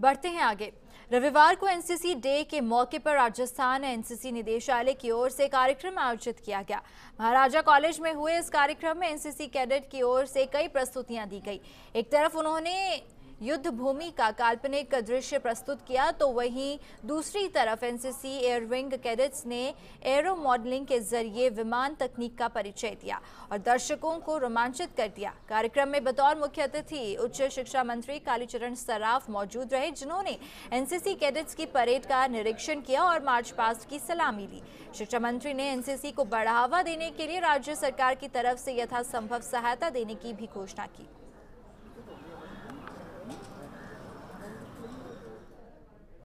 बढ़ते हैं आगे रविवार को एनसीसी डे के मौके पर राजस्थान एनसीसी निदेशालय की ओर से कार्यक्रम आयोजित किया गया महाराजा कॉलेज में हुए इस कार्यक्रम में एनसीसी कैडेट की ओर से कई प्रस्तुतियां दी गई एक तरफ उन्होंने युद्ध भूमि का काल्पनिक दृश्य प्रस्तुत किया तो वहीं दूसरी तरफ एनसीसी एयर विंग कैडेट्स ने एरो मॉडलिंग के जरिए विमान तकनीक का परिचय दिया और दर्शकों को रोमांचित कर दिया कार्यक्रम में बतौर मुख्य अतिथि उच्च शिक्षा मंत्री कालीचरण सराफ मौजूद रहे जिन्होंने एनसीसी कैडेट्स की परेड का निरीक्षण किया और मार्च पास्ट की सलामी ली शिक्षा मंत्री ने एनसीसी को बढ़ावा देने के लिए राज्य सरकार की तरफ से यथासंभव सहायता देने की भी घोषणा की